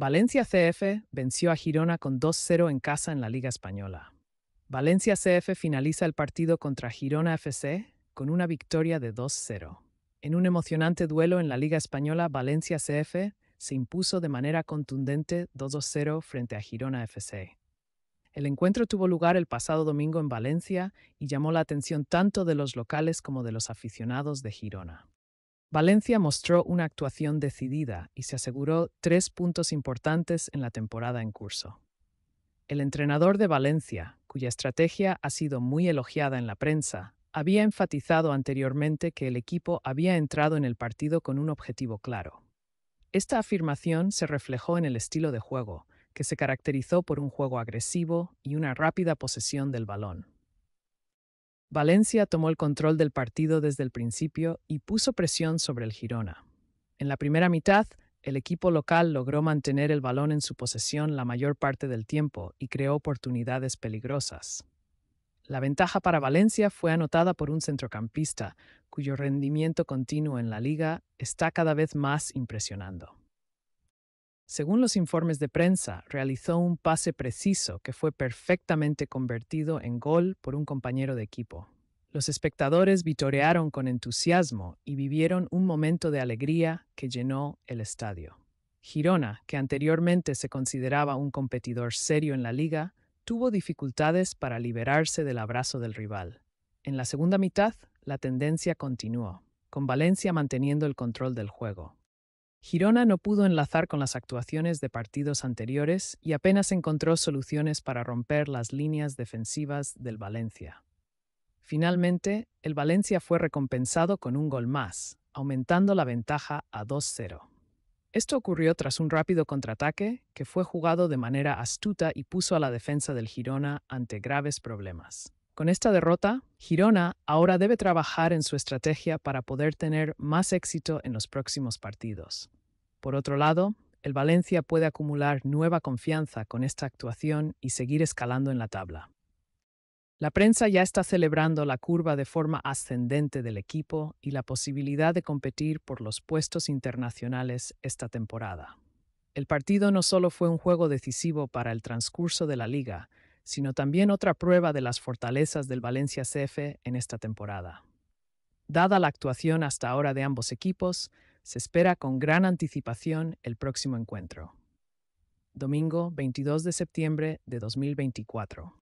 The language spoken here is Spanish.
Valencia CF venció a Girona con 2-0 en casa en la Liga Española. Valencia CF finaliza el partido contra Girona FC con una victoria de 2-0. En un emocionante duelo en la Liga Española, Valencia CF se impuso de manera contundente 2-0 frente a Girona FC. El encuentro tuvo lugar el pasado domingo en Valencia y llamó la atención tanto de los locales como de los aficionados de Girona. Valencia mostró una actuación decidida y se aseguró tres puntos importantes en la temporada en curso. El entrenador de Valencia, cuya estrategia ha sido muy elogiada en la prensa, había enfatizado anteriormente que el equipo había entrado en el partido con un objetivo claro. Esta afirmación se reflejó en el estilo de juego, que se caracterizó por un juego agresivo y una rápida posesión del balón. Valencia tomó el control del partido desde el principio y puso presión sobre el Girona. En la primera mitad, el equipo local logró mantener el balón en su posesión la mayor parte del tiempo y creó oportunidades peligrosas. La ventaja para Valencia fue anotada por un centrocampista, cuyo rendimiento continuo en la liga está cada vez más impresionando según los informes de prensa, realizó un pase preciso que fue perfectamente convertido en gol por un compañero de equipo. Los espectadores vitorearon con entusiasmo y vivieron un momento de alegría que llenó el estadio. Girona, que anteriormente se consideraba un competidor serio en la liga, tuvo dificultades para liberarse del abrazo del rival. En la segunda mitad, la tendencia continuó, con Valencia manteniendo el control del juego. Girona no pudo enlazar con las actuaciones de partidos anteriores y apenas encontró soluciones para romper las líneas defensivas del Valencia. Finalmente, el Valencia fue recompensado con un gol más, aumentando la ventaja a 2-0. Esto ocurrió tras un rápido contraataque que fue jugado de manera astuta y puso a la defensa del Girona ante graves problemas. Con esta derrota, Girona ahora debe trabajar en su estrategia para poder tener más éxito en los próximos partidos. Por otro lado, el Valencia puede acumular nueva confianza con esta actuación y seguir escalando en la tabla. La prensa ya está celebrando la curva de forma ascendente del equipo y la posibilidad de competir por los puestos internacionales esta temporada. El partido no solo fue un juego decisivo para el transcurso de la liga, sino también otra prueba de las fortalezas del Valencia CF en esta temporada. Dada la actuación hasta ahora de ambos equipos, se espera con gran anticipación el próximo encuentro. Domingo 22 de septiembre de 2024.